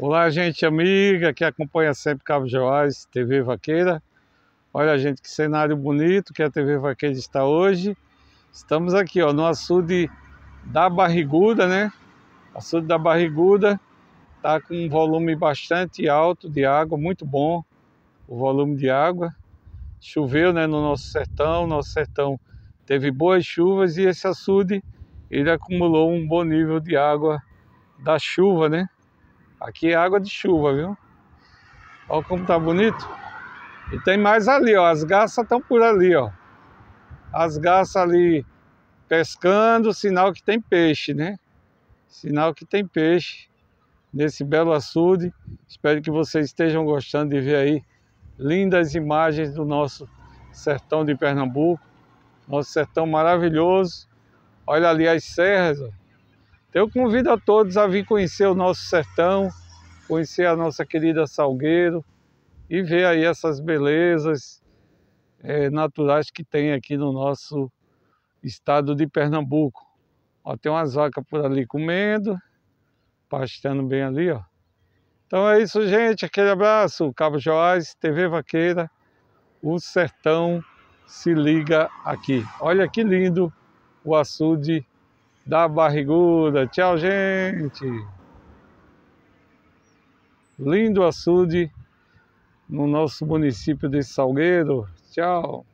Olá, gente amiga que acompanha sempre Cabo Joás, TV Vaqueira. Olha, gente, que cenário bonito que a TV Vaqueira está hoje. Estamos aqui, ó, no açude da Barriguda, né? Açude da Barriguda está com um volume bastante alto de água, muito bom o volume de água. Choveu, né, no nosso sertão, nosso sertão teve boas chuvas e esse açude ele acumulou um bom nível de água da chuva, né? Aqui é água de chuva, viu? Olha como tá bonito. E tem mais ali, ó. As garças estão por ali, ó. As garças ali pescando, sinal que tem peixe, né? Sinal que tem peixe nesse belo açude. Espero que vocês estejam gostando de ver aí lindas imagens do nosso sertão de Pernambuco. Nosso sertão maravilhoso. Olha ali as serras, ó. Eu convido a todos a vir conhecer o nosso sertão, conhecer a nossa querida Salgueiro e ver aí essas belezas é, naturais que tem aqui no nosso estado de Pernambuco. Ó, tem umas vacas por ali comendo, pastando bem ali, ó. Então é isso, gente. Aquele abraço. Cabo Joás, TV Vaqueira. O sertão se liga aqui. Olha que lindo o açude da barriguda. Tchau, gente! Lindo açude no nosso município de Salgueiro. Tchau!